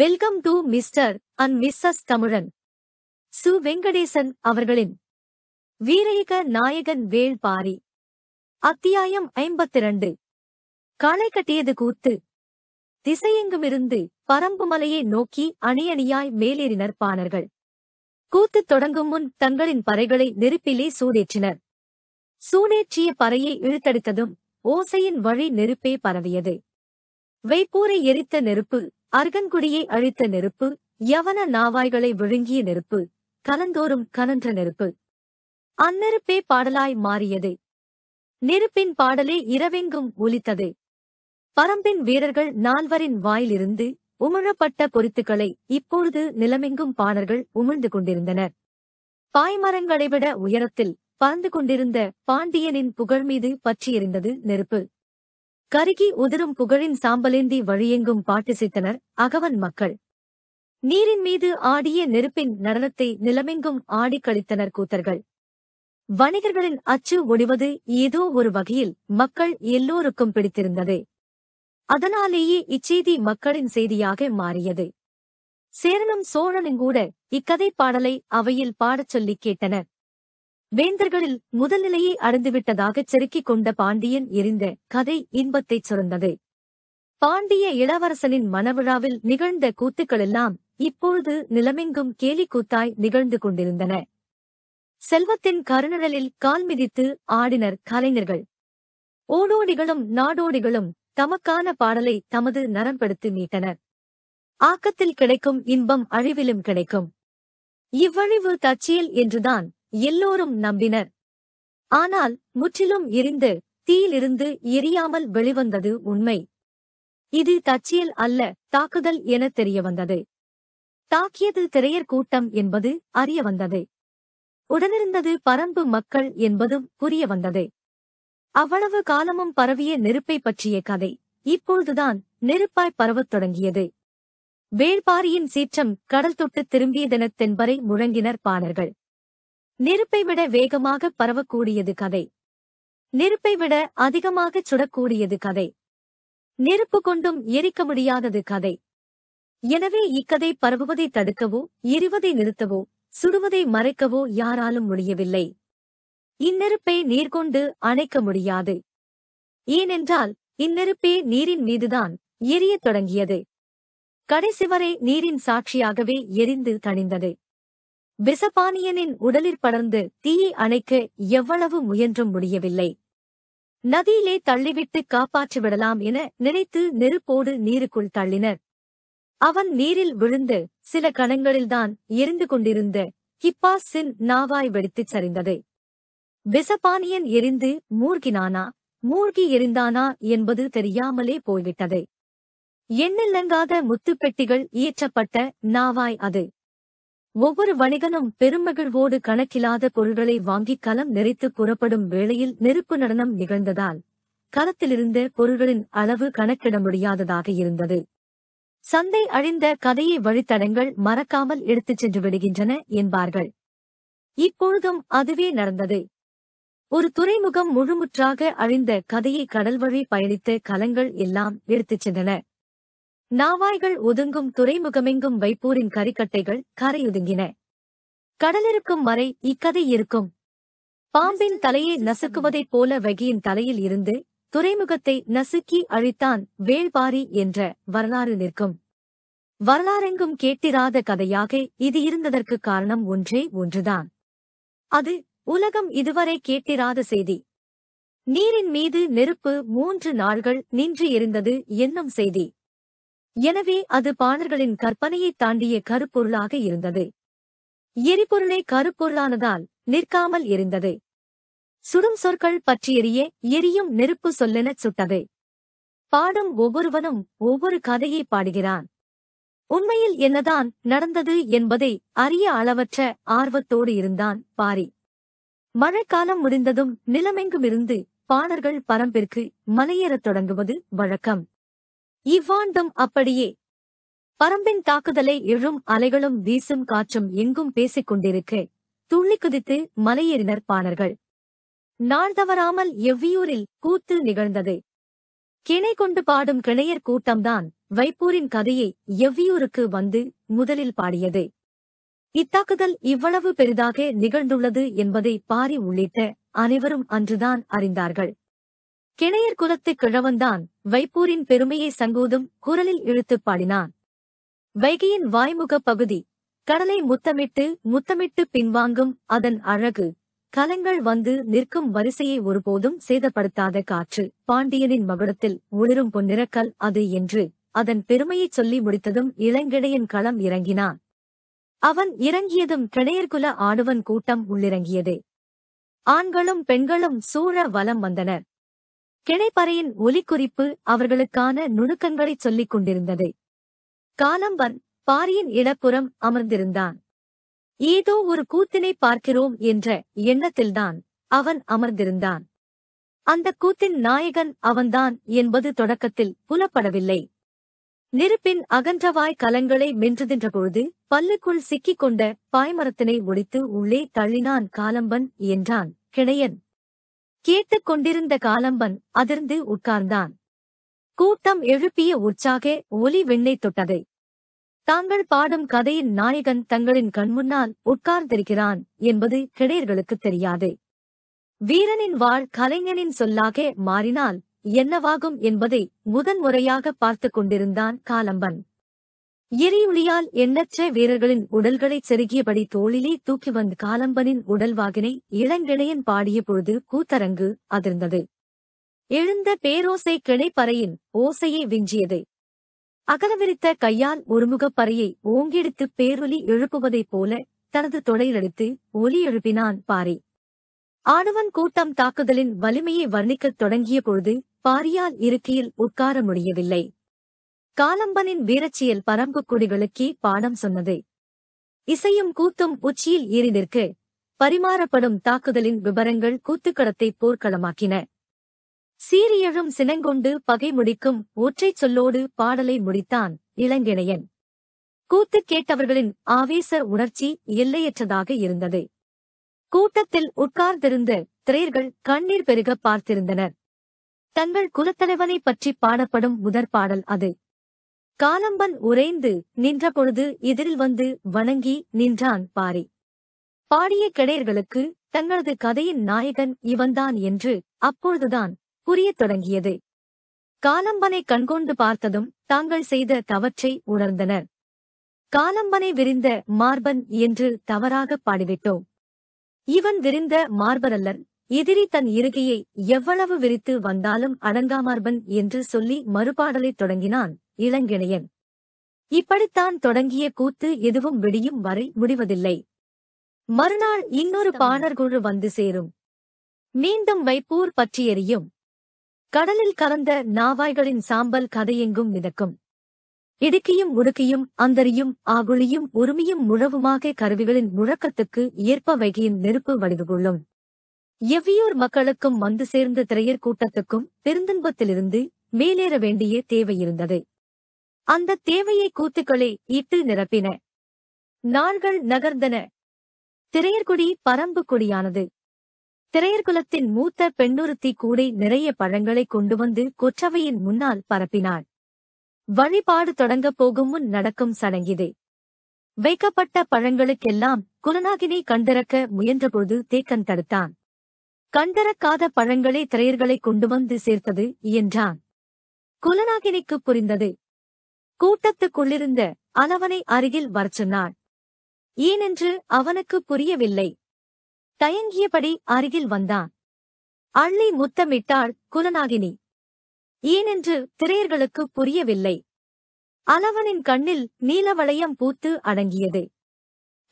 welcome to mister and missus Tamilan Su Venkatesan அவர்களின் வீரயக நாயகன் வேள்பாரி அத்தியாயம் ஐம்பத்திரண்டு களை கட்டியது கூத்து திசையெங்குமிருந்து பரம்பு மலையை நோக்கி அணியணியாய் மேலேறினர் பாணர்கள் கூத்து தொடங்கும் முன் தங்களின் பறைகளை நெருப்பிலே சூடேற்றினர் சூடேற்றிய பறையை இழுத்தடித்ததும் ஓசையின் வழி நெருப்பே பரவியது வைப்பூரை எரித்த நெருப்பு அர்கன்குடியை அழித்த நெருப்பு யவன நாவாய்களை விழுங்கிய நெருப்பு கலந்தோறும் கலன்ற நெருப்பு அந்நெருப்பே பாடலாய் மாறியது நெருப்பின் பாடலே இரவெங்கும் ஒலித்தது பரம்பின் வீரர்கள் நால்வரின் வாயிலிருந்து உமிழப்பட்ட பொருத்துக்களை இப்பொழுது நிலமெங்கும் பாணர்கள் உமிழ்ந்து கொண்டிருந்தனர் பாய்மரங்களை விட உயரத்தில் பறந்து கொண்டிருந்த பாண்டியனின் புகழ் மீது பற்றியெறிந்தது நெருப்பு கருகி உதிரும் புகழின் சாம்பலேந்தி வழியெங்கும் பாட்டிசைத்தனர் அகவன் மக்கள் நீரின் மீது ஆடிய நெருப்பின் நடனத்தை நிலமெங்கும் ஆடி கழித்தனர் கூத்தர்கள் வணிகர்களின் அச்சு ஒடிவது ஏதோ ஒரு வகையில் மக்கள் எல்லோருக்கும் பிடித்திருந்தது அதனாலேயே இச்செய்தி மக்களின் செய்தியாக மாறியது சேரனும் சோழனும் கூட இக்கதை பாடலை அவையில் பாடச் சொல்லிக் கேட்டனர் வேந்தர்களில் முதல்நிலையை அடைந்துவிட்டதாகச் செருக்கிக் கொண்ட பாண்டியன் எரிந்த கதை இன்பத்தைச் சுரந்தது பாண்டிய இளவரசனின் மனவிழாவில் நிகழ்ந்த கூத்துக்களெல்லாம் இப்பொழுது நிலமெங்கும் கேலிக்கூத்தாய் நிகழ்ந்து கொண்டிருந்தன செல்வத்தின் கருநிழலில் கால் மிதித்து ஆடினர் கலைஞர்கள் ஓடோடிகளும் நாடோடிகளும் தமக்கான பாடலை தமது நரம்படுத்தி மீட்டனர் ஆக்கத்தில் கிடைக்கும் இன்பம் அழிவிலும் கிடைக்கும் இவ்வழிவு தச்சியல் என்றுதான் எல்லோரும் நம்பினர் ஆனால் முற்றிலும் எரிந்து தீயிலிருந்து எரியாமல் வெளிவந்தது உண்மை இது தச்சியல் அல்ல தாக்குதல் என தெரியவந்தது தாக்கியது திரையர் கூட்டம் என்பது அறிய வந்தது உடனிருந்தது பரம்பு மக்கள் என்பதும் புரிய வந்தது அவ்வளவு காலமும் பரவிய நெருப்பை பற்றிய கதை இப்பொழுதுதான் நெருப்பாய் பரவத் தொடங்கியது வேள்பாரியின் சீற்றம் கடல் தொட்டு திரும்பியதென தென்பரை முழங்கினர் பாணர்கள் நெருப்பை விட வேகமாக பரவக்கூடியது கதை நெருப்பை விட அதிகமாக சுடக்கூடியது கதை நெருப்பு கொண்டும் எரிக்க முடியாதது கதை எனவே இக்கதை பரவுவதை தடுக்கவோ எரிவதை நிறுத்தவோ சுடுவதை மறைக்கவோ யாராலும் முடியவில்லை இந்நெருப்பை நீர்கொண்டு அணைக்க முடியாது ஏனென்றால் இந்நெருப்பே நீரின் மீதுதான் எரியத் தொடங்கியது கடைசி வரை நீரின் சாட்சியாகவே எரிந்து தணிந்தது விசபானியனின் உடலில் படர்ந்து தீயை அணைக்க எவ்வளவு முயன்றும் முடியவில்லை நதியிலே தள்ளிவிட்டு காப்பாற்றிவிடலாம் என நினைத்து நெருப்போடு நீருக்குள் தள்ளினர் அவன் நீரில் விழுந்து சில கணங்களில்தான் எரிந்து கொண்டிருந்த ஹிப்பாஸின் நாவாய் வெடித்துச் சரிந்தது விசபானியன் எரிந்து மூர்கினானா மூழ்கி எரிந்தானா என்பது தெரியாமலே போய்விட்டது எண்ணில்லங்காத முத்துப்பெட்டிகள் இயற்றப்பட்ட நாவாய் அது ஒவ்வொரு வணிகனும் பெருமகிழ்வோடு கணக்கிலாத பொருள்களை வாங்கி கலம் நிறைத்து புறப்படும் வேளையில் நெருப்பு நடனம் நிகழ்ந்ததால் கலத்திலிருந்த பொருள்களின் அளவு கணக்கிட முடியாததாக இருந்தது சந்தை அழிந்த கதையை வழித்தடங்கள் மறக்காமல் எடுத்துச் சென்று விடுகின்றன என்பார்கள் இப்பொழுதும் அதுவே நடந்தது ஒரு துறைமுகம் முழுமுற்றாக அழிந்த கதையை கடல் வழி பயணித்த கலங்கள் எல்லாம் எடுத்துச் சென்றன நாவாய்கள் ஒதுங்கும் துறைமுகமெங்கும் வைப்பூரின் கரிக்கட்டைகள் கரையொதுங்கின கடலிருக்கும் வரை இக்கதை இருக்கும் பாம்பின் தலையை நசுக்குவதைப் போல வகியின் தலையில் இருந்து துறைமுகத்தை நசுக்கி அழித்தான் வேள்பாரி என்ற வரலாறு நிற்கும் வரலாறெங்கும் கேட்டிராத கதையாக இது இருந்ததற்கு காரணம் ஒன்றே ஒன்றுதான் அது உலகம் இதுவரை கேட்டிராத செய்தி நீரின் மீது நெருப்பு மூன்று நாள்கள் நின்று எரிந்தது என்னும் செய்தி எனவே அது பாணர்களின் கற்பனையைத் தாண்டிய கருப்பொருளாக இருந்தது எரிபொருளை கருப்பொருளானதால் நிற்காமல் இருந்தது சுடும் சொற்கள் பற்றியெறிய எரியும் நெருப்பு சொல்லெனச் சுட்டது பாடும் ஒவ்வொருவனும் ஒவ்வொரு கதையை பாடுகிறான் உண்மையில் என்னதான் நடந்தது என்பதை அறிய அளவற்ற ஆர்வத்தோடு இருந்தான் பாரி மழைக்காலம் முடிந்ததும் நிலமெங்குமிருந்து பாணர்கள் பரம்பிற்கு மலையேறத் தொடங்குவது வழக்கம் இவ்வாண்டும் அப்படியே பரம்பின் தாக்குதலை எழும் அலைகளும் வீசும் காற்றும் எங்கும் பேசிக் கொண்டிருக்க துள்ளி குதித்து மலையேறினர் பாணர்கள் நாள் தவறாமல் எவ்வியூரில் கூத்து நிகழ்ந்தது கிணை கொண்டு பாடும் கிணையர் கூட்டம்தான் வைப்பூரின் கதையை எவ்வியூருக்கு வந்து முதலில் பாடியது இத்தாக்குதல் இவ்வளவு பெரிதாக நிகழ்ந்துள்ளது என்பதை பாரி உள்ளிட்ட அனைவரும் அன்றுதான் அறிந்தார்கள் கிணையர் குலத்து கிழவன்தான் வைப்பூரின் பெருமையை சங்கூதும் குரலில் இழுத்துப் பாடினான் வைகையின் வாய்முக பகுதி கடலை முத்தமிட்டு முத்தமிட்டு பின்வாங்கும் அதன் அழகு கலங்கள் வந்து நிற்கும் வரிசையை ஒருபோதும் சேதப்படுத்தாத காற்று பாண்டியனின் மகுடத்தில் ஒளிரும் பொன்னிறக்கல் அது என்று அதன் பெருமையைச் சொல்லி முடித்ததும் இளங்கிடையின் களம் இறங்கினான் அவன் இறங்கியதும் கிணையர்குல ஆடுவன் கூட்டம் உள்ளிறங்கியது ஆண்களும் பெண்களும் சூழ வலம் வந்தனர் கிளைப்பறையின் ஒலிக்குறிப்பு அவர்களுக்கான நுணுக்கங்களைச் சொல்லிக் கொண்டிருந்தது காலம்பன் பாரியின் இடப்புறம் அமர்ந்திருந்தான் ஏதோ ஒரு கூத்தினை பார்க்கிறோம் என்ற எண்ணத்தில்தான் அவன் அமர்ந்திருந்தான் அந்த கூத்தின் நாயகன் அவன்தான் என்பது தொடக்கத்தில் புலப்படவில்லை நெருப்பின் அகன்றவாய் கலங்களை மென்றுதின்றபொழுது பல்லுக்குள் சிக்கிக் கொண்ட பாய்மரத்தினை ஒடித்து உள்ளே தள்ளினான் காலம்பன் என்றான் கிணையன் கேட்டுக் கொண்டிருந்த காலம்பன் அதிர்ந்து உட்கார்ந்தான் கூட்டம் எழுப்பிய உற்சாக ஒலி வெண்ணை தொட்டதை தாங்கள் பாடும் கதையின் நாயகன் தங்களின் கண்முன்னால் உட்கார்ந்திருக்கிறான் என்பது கிடையர்களுக்கு தெரியாது வீரனின் வாழ் கலைஞனின் சொல்லாக மாறினால் என்னவாகும் என்பதை முதன்முறையாக பார்த்துக் கொண்டிருந்தான் காலம்பன் எரியுளியால் எண்ணற்ற வீரர்களின் உடல்களை செருகியபடி தோளிலே தூக்கி வந்த காலம்பனின் உடல்வாகினை இளங்கிணையன் பாடிய பொழுது கூத்தரங்கு அதிர்ந்தது எழுந்த பேரோசை கிணைப்பறையின் ஓசையை விஞ்சியது அகலவிரித்த கையால் ஒருமுகப்பறையை ஓங்கெடுத்து பேரொலி எழுப்புவதைப் போல தனது தொடையிலடித்து ஒலி எழுப்பினான் பாரி ஆணவன் கூட்டம் தாக்குதலின் வலிமையை வர்ணிக்கத் தொடங்கிய பொழுது பாரியால் இருக்கையில் உட்கார முடியவில்லை காலம்பனின் வீரச்சியில் பரம்பு குடிகளுக்கு பாடம் சொன்னது இசையும் கூத்தும் உச்சியில் ஏறி பரிமாறப்படும் தாக்குதலின் விவரங்கள் கூத்துக்களத்தை போர்க்களமாக்கின சீரியழும் சினங்கொண்டு பகை முடிக்கும் ஒற்றைச் சொல்லோடு பாடலை முடித்தான் இளங்கிணையன் கூத்து கேட்டவர்களின் ஆவேச உணர்ச்சி எல்லையற்றதாக இருந்தது கூட்டத்தில் உட்கார்ந்திருந்த திரையர்கள் கண்ணீர் பெருக பார்த்திருந்தனர் தங்கள் குலத்தலைவனை பற்றி பாடப்படும் முதற் பாடல் அது காலம்பன் உறைந்து நின்ற பொழுது எதிரில் வந்து வணங்கி நின்றான் பாரி பாடிய கடையர்களுக்கு தங்களது கதையின் நாயகன் இவன்தான் என்று அப்பொழுதுதான் புரியத் தொடங்கியது காலம்பனை கண்கொண்டு பார்த்ததும் தாங்கள் செய்த தவற்றை உணர்ந்தனர் காலம்பனை விரிந்த மார்பன் என்று தவறாக பாடிவிட்டோம் இவன் விரிந்த மார்பரல்லன் எதிரி தன் இருகையை எவ்வளவு விரித்து வந்தாலும் அடங்காமார்பன் என்று சொல்லி மறுபாடலைத் தொடங்கினான் இளங்கிணையன் இப்படித்தான் தொடங்கிய கூத்து எதுவும் விடியும் வரை முடிவதில்லை மறுநாள் இன்னொரு பாணர் குழு வந்து சேரும் மீண்டும் வைப்பூர் பற்றி கடலில் கலந்த நாவாய்களின் சாம்பல் கதையெங்கும் மிதக்கும் இடுக்கியும் உடுக்கியும் அந்தரியும் ஆகுளியும் உரிமையும் முழவுமாக கருவிகளின் முழக்கத்துக்கு ஏற்ப வகையின் நெருப்பு கொள்ளும் எவ்வியூர் மக்களுக்கும் வந்து சேர்ந்த திரையர் கூட்டத்துக்கும் பெருந்தன்பத்திலிருந்து மேலேற வேண்டிய தேவையிருந்தது அந்த தேவையை கூத்துக்களே இட்டு நிரப்பின நாள்கள் நகர்ந்தன திரையர்குடி பரம்பு கொடியானது திரையர்குலத்தின் மூத்த பெண்ணுறுத்தி கூடை நிறைய பழங்களை கொண்டு வந்து கொற்றவையின் முன்னால் பரப்பினாள் வழிபாடு தொடங்கப் போகும் முன் நடக்கும் சடங்கிதே வைக்கப்பட்ட பழங்களுக்கெல்லாம் குலநாகினை கண்டிறக்க முயன்றபோது தேக்கன் தடுத்தான் கண்டறக்காத பழங்களே திரையர்களை கொண்டு வந்து சேர்த்தது என்றான் குலநாகினிக்கு புரிந்தது கூட்டத்துக்குள்ளிருந்த அளவனை அருகில் வரச்சொன்னாள் ஏனென்று அவனுக்கு புரியவில்லை தயங்கியபடி அருகில் வந்தான் அள்ளி முத்தமிட்டாள் குலநாகினி ஏனென்று திரையர்களுக்கு புரியவில்லை அளவனின் கண்ணில் நீலவளையம் பூத்து அடங்கியது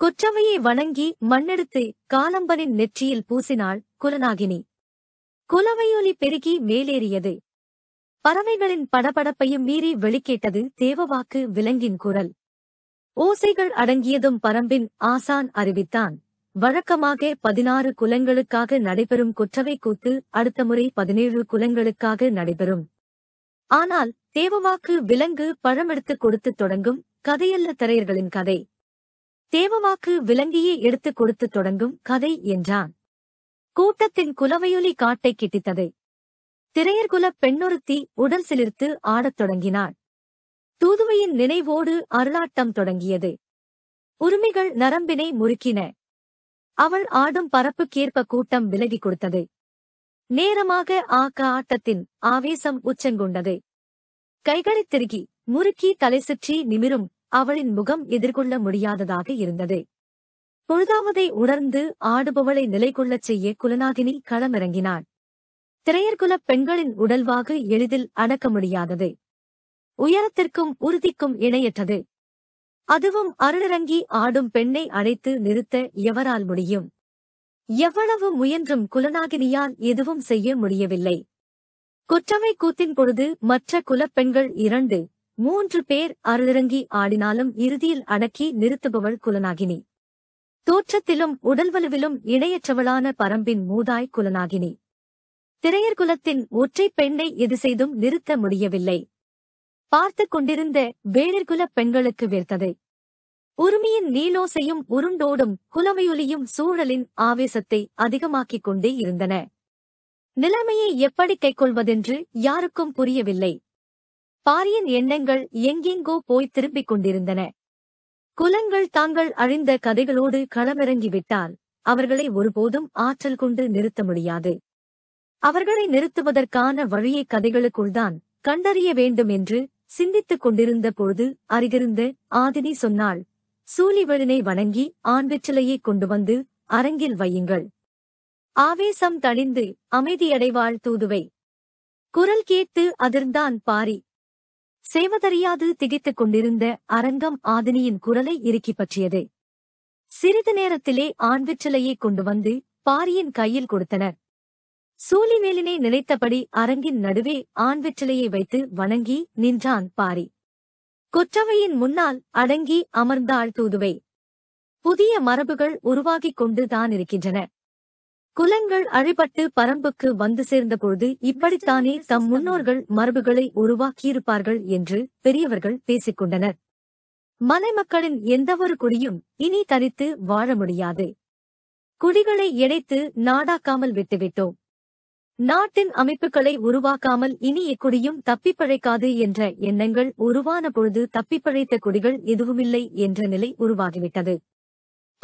குற்றவையை வணங்கி மண்ணெடுத்து காலம்பனின் நெற்றியில் பூசினாள் குலநாகினி குலவையொலி பெருகி மேலேறியது பறவைகளின் படபடப்பையும் மீறி வெளிக்கேட்டது தேவவாக்கு விலங்கின் குரல் ஓசைகள் அடங்கியதும் பரம்பின் ஆசான் அறிவித்தான் வழக்கமாக பதினாறு குலங்களுக்காக நடைபெறும் குற்றவை கூத்து அடுத்த முறை பதினேழு குலங்களுக்காக நடைபெறும் ஆனால் தேவவாக்கு விலங்கு பழமெடுத்து கொடுத்து தொடங்கும் கதையல்ல தரையர்களின் கதை தேவவாக்கு விலங்கியே எடுத்து கொடுத்து தொடங்கும் கதை என்றான் கூட்டத்தின் குலவையொலி காட்டை கிட்டித்ததை திரையர்குல பெண்ணொருத்தி உடல் சிலிர்த்து ஆடத் தொடங்கினாள் தூதுவையின் நினைவோடு அருளாட்டம் தொடங்கியது உரிமைகள் நரம்பினை முறுக்கின அவள் ஆடும் பரப்புக்கேற்ப கூட்டம் விலகி கொடுத்தது நேரமாக ஆக்க ஆட்டத்தின் ஆவேசம் உச்சங்குண்டது கைகளை திருகி முறுக்கி தலை சுற்றி நிமிரும் அவளின் முகம் எதிர்கொள்ள முடியாததாக இருந்தது பொழுதாவதை உணர்ந்து ஆடுபவளை நிலை கொள்ளச் செய்ய குலநாதினி களமிறங்கினான் திரையர்குல பெண்களின் உடல்வாக எளிதில் அடக்க முடியாதது உயரத்திற்கும் உறுதிக்கும் இணையற்றது அதுவும் அருளிறங்கி ஆடும் பெண்ணை அழைத்து நிறுத்த எவரால் முடியும் எவ்வளவு முயன்றும் குலநாகினியால் எதுவும் செய்ய முடியவில்லை குற்றமை கூத்தின் பொழுது மற்ற குலப்பெண்கள் இரண்டு மூன்று பேர் அருளிறங்கி ஆடினாலும் இறுதியில் அடக்கி நிறுத்துபவள் குலநாகினி தோற்றத்திலும் உடல்வலுவிலும் இணையற்றவளான பரம்பின் மூதாய் குலநாகினி திரையர்குலத்தின் ஒற்றை பெண்ணை எது செய்தும் நிறுத்த முடியவில்லை பார்த்து கொண்டிருந்த வேடர்குல பெண்களுக்கு வேர்த்தது உரிமையின் நீலோசையும் உருண்டோடும் குலமையொலியும் சூழலின் ஆவேசத்தை அதிகமாக்கிக் கொண்டே இருந்தன நிலைமையை எப்படி கைக்கொள்வதென்று யாருக்கும் புரியவில்லை பாரியின் எண்ணங்கள் எங்கெங்கோ போய் திரும்பிக் கொண்டிருந்தன குலங்கள் தாங்கள் அழிந்த கதைகளோடு களமிறங்கிவிட்டால் அவர்களை ஒருபோதும் ஆற்றல் கொண்டு நிறுத்த முடியாது அவர்களை நிறுத்துவதற்கான வழியை கதைகளுக்குள்தான் கண்டறிய வேண்டும் என்று சிந்தித்துக் கொண்டிருந்த பொழுது அறிகிருந்த ஆதினி சொன்னாள் சூழிவழனை வணங்கி ஆண்விச்சலையை கொண்டு வந்து அரங்கில் வையுங்கள் ஆவேசம் தணிந்து அமைதியடைவாள் தூதுவை குரல் கேட்டு அதிர்ந்தான் பாரி செய்வதறியாது திகைத்துக் கொண்டிருந்த அரங்கம் ஆதினியின் குரலை இறுக்கி பற்றியது சிறிது நேரத்திலே ஆண்விச்சலையை கொண்டு வந்து பாரியின் கையில் கொடுத்தனர் சூலிவேலினை நினைத்தபடி அரங்கின் நடுவே ஆண் வெற்றிலையை வைத்து வணங்கி நின்றான் பாரி கொற்றவையின் முன்னால் அடங்கி அமர்ந்தாள் தூதுவை புதிய மரபுகள் உருவாகிக் இருக்கின்றன குலங்கள் அழிபட்டு பரம்புக்கு வந்து சேர்ந்தபொழுது இப்படித்தானே தம் முன்னோர்கள் மரபுகளை உருவாக்கியிருப்பார்கள் என்று பெரியவர்கள் பேசிக் பேசிக்கொண்டனர் மனைமக்களின் எந்தவொரு குடியும் இனி தனித்து வாழ முடியாது குடிகளை இணைத்து நாடாக்காமல் விட்டுவிட்டோம் நாட்டின் அமைப்புகளை உருவாக்காமல் இனி இக்குடியும் தப்பிப்பழைக்காது என்ற எண்ணங்கள் உருவான பொழுது தப்பிப்பழைத்த குடிகள் எதுவுமில்லை என்ற நிலை உருவாகிவிட்டது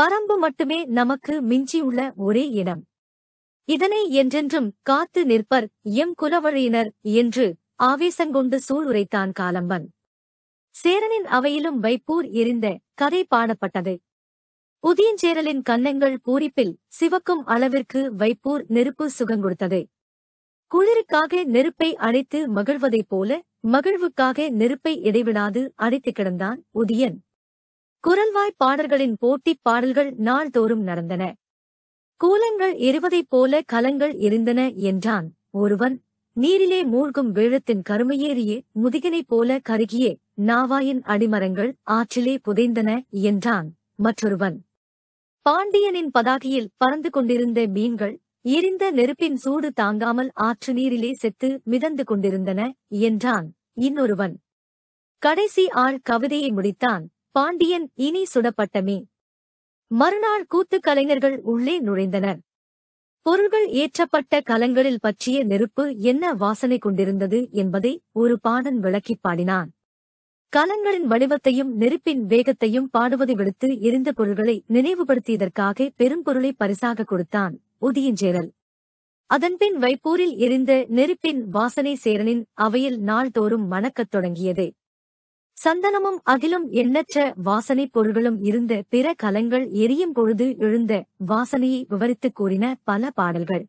பரம்பு மட்டுமே நமக்கு மிஞ்சியுள்ள ஒரே இடம் இதனை என்றென்றும் காத்து நிற்பர் எம் குலவழியினர் என்று ஆவேசங்கொண்டு உரைத்தான் காலம்பன் சேரனின் அவையிலும் வைப்பூர் எரிந்த கதை பாடப்பட்டது புதியஞ்சேரலின் கன்னங்கள் பூரிப்பில் சிவக்கும் அளவிற்கு வைப்பூர் நெருப்பு சுகங்கொடுத்தது குளிருக்காக நெருப்பை அடைத்து மகிழ்வதைப் போல மகிழ்வுக்காக நெருப்பை இடைவிடாது அடைத்து கிடந்தான் உதியன் குரல்வாய் பாடல்களின் போட்டிப் பாடல்கள் நாள்தோறும் நடந்தன கூலங்கள் எரிவதைப் போல கலங்கள் எரிந்தன என்றான் ஒருவன் நீரிலே மூழ்கும் வேழத்தின் கருமையேறியே முதுகினைப் போல கருகியே நாவாயின் அடிமரங்கள் ஆற்றிலே புதைந்தன என்றான் மற்றொருவன் பாண்டியனின் பதாகையில் பறந்து கொண்டிருந்த மீன்கள் எரிந்த நெருப்பின் சூடு தாங்காமல் ஆற்று நீரிலே செத்து மிதந்து கொண்டிருந்தன என்றான் இன்னொருவன் கடைசி ஆள் கவிதையை முடித்தான் பாண்டியன் இனி சுடப்பட்டமே மறுநாள் கூத்து கலைஞர்கள் உள்ளே நுழைந்தனர் பொருள்கள் ஏற்றப்பட்ட கலங்களில் பற்றிய நெருப்பு என்ன வாசனை கொண்டிருந்தது என்பதை ஒரு பாடன் விளக்கிப் பாடினான் கலங்களின் வடிவத்தையும் நெருப்பின் வேகத்தையும் பாடுவதை விடுத்து எரிந்த பொருள்களை நினைவுபடுத்தியதற்காக பெரும்பொருளை பரிசாக கொடுத்தான் உதியஞ்சேரல் அதன்பின் வைப்பூரில் எரிந்த நெருப்பின் வாசனை சேரனின் அவையில் நாள்தோறும் மணக்கத் தொடங்கியது சந்தனமும் அகிலும் எண்ணற்ற வாசனைப் பொருள்களும் இருந்த பிற கலங்கள் எரியும் பொழுது எழுந்த வாசனையை விவரித்துக் கூறின பல பாடல்கள்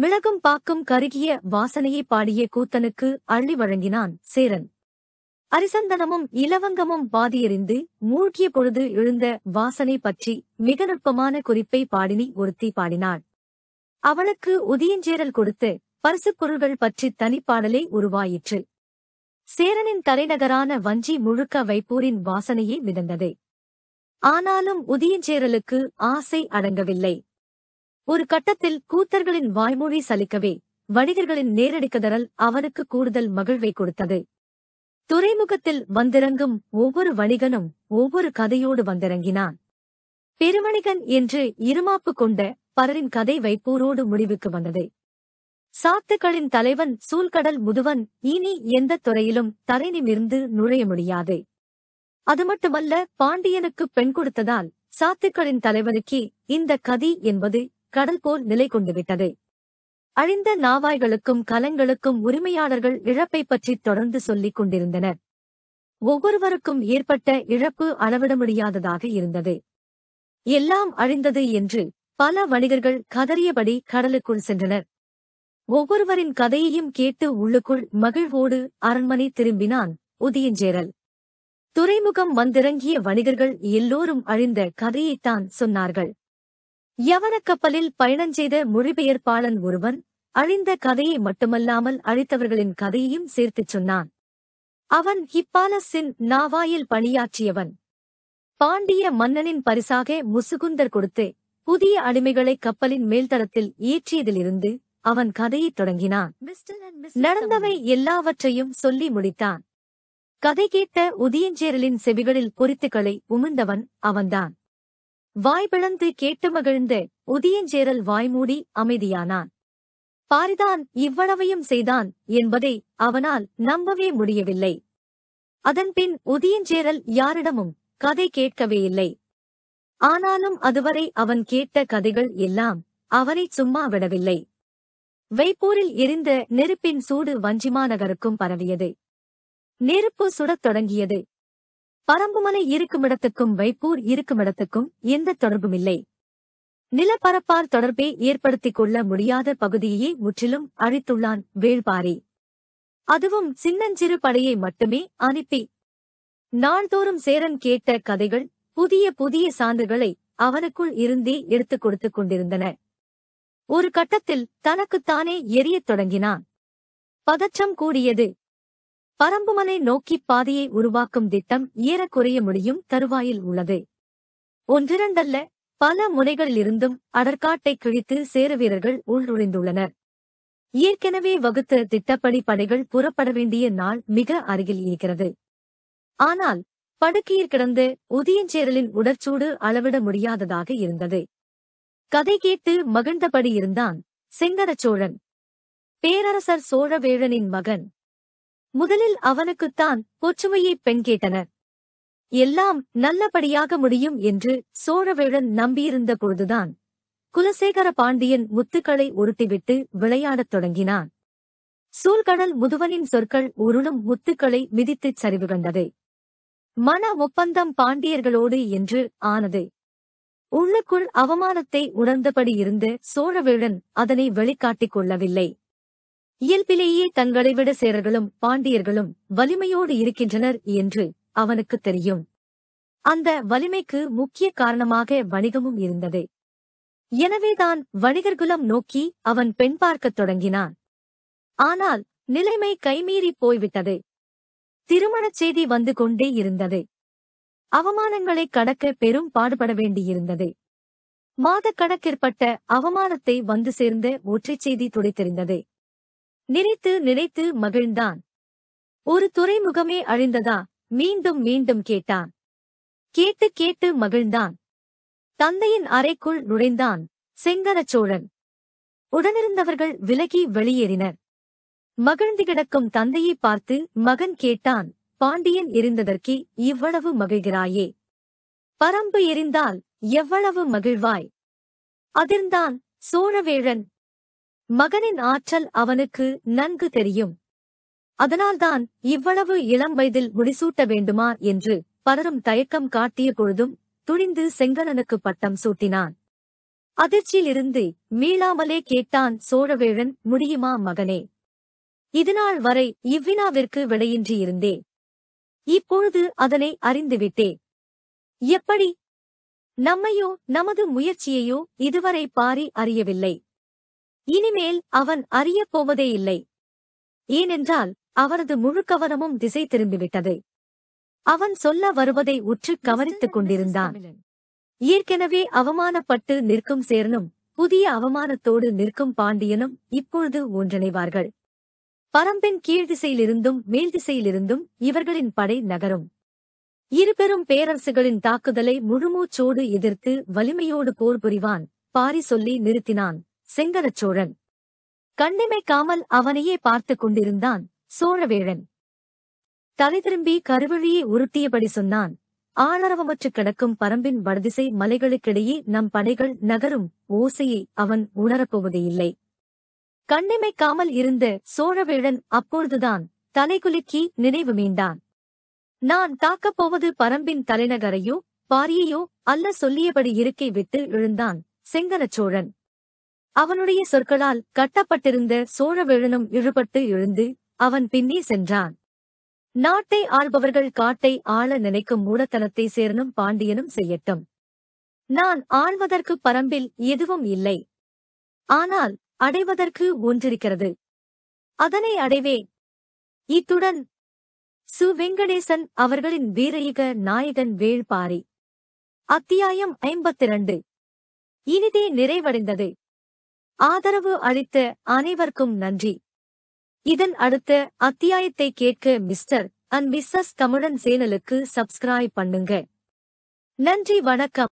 மிளகும் பாக்கும் கருகிய வாசனையை பாடிய கூத்தனுக்கு அள்ளி வழங்கினான் சேரன் அரிசந்தனமும் இலவங்கமும் பாதியறிந்து மூழ்கிய பொழுது எழுந்த வாசனை பற்றி மிக நுட்பமான குறிப்பை பாடினி ஒருத்தி பாடினாள் அவனுக்கு உதியஞ்சேரல் கொடுத்து பரிசுப் பொருள்கள் பற்றி தனிப்பாடலே உருவாயிற்று சேரனின் தலைநகரான வஞ்சி முழுக்க வைப்பூரின் வாசனையே மிதந்தது ஆனாலும் உதியஞ்சேரலுக்கு ஆசை அடங்கவில்லை ஒரு கட்டத்தில் கூத்தர்களின் வாய்மொழி சலிக்கவே வணிகர்களின் நேரடிக்கதறல் அவனுக்கு கூடுதல் மகிழ்வை கொடுத்தது துறைமுகத்தில் வந்திறங்கும் ஒவ்வொரு வணிகனும் ஒவ்வொரு கதையோடு வந்திறங்கினான் பெருவணிகன் என்று இருமாப்பு கொண்ட பலரின் கதை வைப்போரோடு முடிவுக்கு வந்தது சாத்துக்களின் தலைவன் சூழ்கடல் முதுவன் இனி எந்த துறையிலும் தரை நிமிர்ந்து நுழைய முடியாது அது மட்டுமல்ல பாண்டியனுக்கு பெண் கொடுத்ததால் சாத்துக்களின் தலைவனுக்கு இந்த கதி என்பது கடல் போல் நிலை கொண்டுவிட்டது அழிந்த நாவாய்களுக்கும் கலங்களுக்கும் உரிமையாளர்கள் இழப்பை பற்றி தொடர்ந்து சொல்லிக் கொண்டிருந்தனர் ஒவ்வொருவருக்கும் ஏற்பட்ட இழப்பு அளவிட முடியாததாக இருந்தது எல்லாம் அழிந்தது என்று பல வணிகர்கள் கதறியபடி கடலுக்குள் சென்றனர் ஒவ்வொருவரின் கதையையும் கேட்டு உள்ளுக்குள் மகிழ்வோடு அரண்மனை திரும்பினான் உதியஞ்சேரல் துறைமுகம் வந்திறங்கிய வணிகர்கள் எல்லோரும் அழிந்த கதையைத்தான் சொன்னார்கள் யவனக்கப்பலில் கப்பலில் பயணஞ்செய்த மொழிபெயர்ப்பாளன் ஒருவன் அழிந்த கதையை மட்டுமல்லாமல் அழித்தவர்களின் கதையையும் சேர்த்துச் சொன்னான் அவன் ஹிப்பாலஸின் நாவாயில் பணியாற்றியவன் பாண்டிய மன்னனின் பரிசாக முசுகுந்தர் கொடுத்து புதிய அடிமைகளை கப்பலின் மேல்தரத்தில் ஏற்றியதிலிருந்து அவன் கதையைத் தொடங்கினான் நடந்தவை எல்லாவற்றையும் சொல்லி முடித்தான் கதை கேட்ட உதியஞ்சேரலின் செவிகளில் பொறித்துக்களை உமிழ்ந்தவன் அவன்தான் வாய்பிழந்து கேட்டு மகிழ்ந்த உதியஞ்சேரல் வாய்மூடி அமைதியானான் பாரிதான் இவ்வளவையும் செய்தான் என்பதை அவனால் நம்பவே முடியவில்லை அதன்பின் உதியஞ்சேரல் யாரிடமும் கதை கேட்கவே இல்லை ஆனாலும் அதுவரை அவன் கேட்ட கதைகள் எல்லாம் அவனை சும்மா விடவில்லை வைப்பூரில் எரிந்த நெருப்பின் சூடு வஞ்சிமாநகருக்கும் பரவியது நெருப்பு சுடத் தொடங்கியது பரம்புமலை இருக்குமிடத்துக்கும் வைப்பூர் இருக்குமிடத்துக்கும் எந்த தொடர்புமில்லை நிலப்பரப்பால் தொடர்பை ஏற்படுத்திக் கொள்ள முடியாத பகுதியையே முற்றிலும் அழித்துள்ளான் வேள்பாரி அதுவும் சின்னஞ்சிறு படையை மட்டுமே அனுப்பி நாள்தோறும் சேரன் கேட்ட கதைகள் புதிய புதிய சான்றுகளை அவனுக்குள் இருந்தே எடுத்துக் கொடுத்துக் கொண்டிருந்தன ஒரு கட்டத்தில் தனக்குத்தானே எரியத் தொடங்கினான் பதற்றம் கூடியது பரம்புமனை நோக்கி பாதையை உருவாக்கும் திட்டம் ஏறக்குறைய முடியும் தருவாயில் உள்ளது ஒன்றிரண்டல்ல பல முனைகளிலிருந்தும் அடற்காட்டை கிழித்து சேர வீரர்கள் உள்நுழைந்துள்ளனர் ஏற்கனவே வகுத்த திட்டப்படி படைகள் புறப்பட வேண்டிய நாள் மிக அருகில் இருக்கிறது ஆனால் படுக்கையில் கிடந்து உதியஞ்சேரலின் உடற்சூடு அளவிட முடியாததாக இருந்தது கதை கேட்டு மகிழ்ந்தபடி இருந்தான் செங்கர சோழன் பேரரசர் சோழவேழனின் மகன் முதலில் அவனுக்குத்தான் பொற்றுமையை பெண் கேட்டனர் எல்லாம் நல்லபடியாக முடியும் என்று சோழவேழன் நம்பியிருந்த பொழுதுதான் குலசேகர பாண்டியன் முத்துக்களை உருட்டிவிட்டு விளையாடத் தொடங்கினான் சூழ்கடல் முதுவனின் சொற்கள் உருளும் முத்துக்களை மிதித்துச் சரிவு கண்டது மன ஒப்பந்தம் பாண்டியர்களோடு என்று ஆனது உள்ளுக்குள் அவமானத்தை உணர்ந்தபடி இருந்த சோழவேழன் அதனை வெளிக்காட்டிக் கொள்ளவில்லை இயல்பிலேயே தங்களைவிட சேரர்களும் பாண்டியர்களும் வலிமையோடு இருக்கின்றனர் என்று அவனுக்கு தெரியும் அந்த வலிமைக்கு முக்கிய காரணமாக வணிகமும் இருந்தது எனவேதான் வணிகர்குலம் நோக்கி அவன் பெண் பார்க்கத் தொடங்கினான் ஆனால் நிலைமை கைமீறி போய்விட்டது திருமணச் செய்தி வந்து கொண்டே இருந்தது அவமானங்களை கடக்க பெரும் பாடுபட வேண்டியிருந்தது மாதக்கணக்கிற்பட்ட அவமானத்தை வந்து சேர்ந்த ஒற்றைச் செய்தி துடைத்திருந்தது நினைத்து நினைத்து மகிழ்ந்தான் ஒரு துறைமுகமே அழிந்ததா மீண்டும் மீண்டும் கேட்டான் கேட்டு கேட்டு மகிழ்ந்தான் தந்தையின் அறைக்குள் நுழைந்தான் செங்கன சோழன் உடனிருந்தவர்கள் விலகி வெளியேறினர் மகிழ்ந்து கிடக்கும் தந்தையை பார்த்து மகன் கேட்டான் பாண்டியன் இருந்ததற்கு இவ்வளவு மகிழ்கிறாயே பரம்பு எரிந்தால் எவ்வளவு மகிழ்வாய் அதிர்ந்தான் சோழவேழன் மகனின் ஆற்றல் அவனுக்கு நன்கு தெரியும் அதனால்தான் இவ்வளவு இளம் வயதில் முடிசூட்ட வேண்டுமா என்று பலரும் தயக்கம் காட்டிய பொழுதும் துணிந்து செங்கலனுக்கு பட்டம் சூட்டினான் அதிர்ச்சியிலிருந்து மீளாமலே கேட்டான் சோழவேழன் முடியுமா மகனே இதுநாள் வரை இவ்வினாவிற்கு விடையின்றி இருந்தே இப்பொழுது அதனை அறிந்துவிட்டே எப்படி நம்மையோ நமது முயற்சியையோ இதுவரை பாரி அறியவில்லை இனிமேல் அவன் அறியப் போவதே இல்லை ஏனென்றால் அவரது முழு கவனமும் திசை திரும்பிவிட்டது அவன் சொல்ல வருவதை உற்று கவனித்துக் கொண்டிருந்தான் ஏற்கனவே அவமானப்பட்டு நிற்கும் சேரனும் புதிய அவமானத்தோடு நிற்கும் பாண்டியனும் இப்பொழுது ஒன்றிணைவார்கள் பரம்பின் கீழ்திசையிலிருந்தும் மேல்திசையிலிருந்தும் இவர்களின் படை நகரும் இருபெரும் பேரரசுகளின் தாக்குதலை முழுமூச்சோடு எதிர்த்து வலிமையோடு போர் புரிவான் பாரி சொல்லி நிறுத்தினான் செங்கரச்சோழன் கண்ணிமைக்காமல் அவனையே பார்த்துக் கொண்டிருந்தான் சோழவேழன் தலை திரும்பி கருவழியை உருட்டியபடி சொன்னான் ஆளரவமற்று கிடக்கும் பரம்பின் வடதிசை மலைகளுக்கிடையே நம் படைகள் நகரும் ஓசையை அவன் உணரப்போவது இல்லை கண்ணிமைக்காமல் இருந்த சோழவேழன் அப்பொழுதுதான் தலைகுலுக்கி நினைவு மீண்டான் நான் தாக்கப் போவது பரம்பின் தலைநகரையோ பாரியையோ அல்ல சொல்லியபடி இருக்கை விட்டு எழுந்தான் செங்கனச்சோழன் அவனுடைய சொற்களால் கட்டப்பட்டிருந்த சோழவேழனும் இழுபட்டு எழுந்து அவன் பின்னே சென்றான் நாட்டை ஆள்பவர்கள் காட்டை ஆள நினைக்கும் மூடத்தனத்தை சேர்னும் பாண்டியனும் செய்யட்டும் நான் ஆழ்வதற்கு பரம்பில் எதுவும் இல்லை ஆனால் அடைவதற்கு ஒன்றிருக்கிறது அதனை அடைவே இத்துடன் சு வெங்கடேசன் அவர்களின் வீரயுக நாயகன் வேள்பாரி அத்தியாயம் ஐம்பத்திரண்டு இனிதே நிறைவடைந்தது ஆதரவு அளித்த அனைவருக்கும் நன்றி இதன் அடுத்த அத்தியாயத்தை கேட்க மிஸ்டர் அண்ட் மிஸ்ஸஸ் தமிழன் சேனலுக்கு சப்ஸ்கிரைப் பண்ணுங்க நன்றி வணக்கம்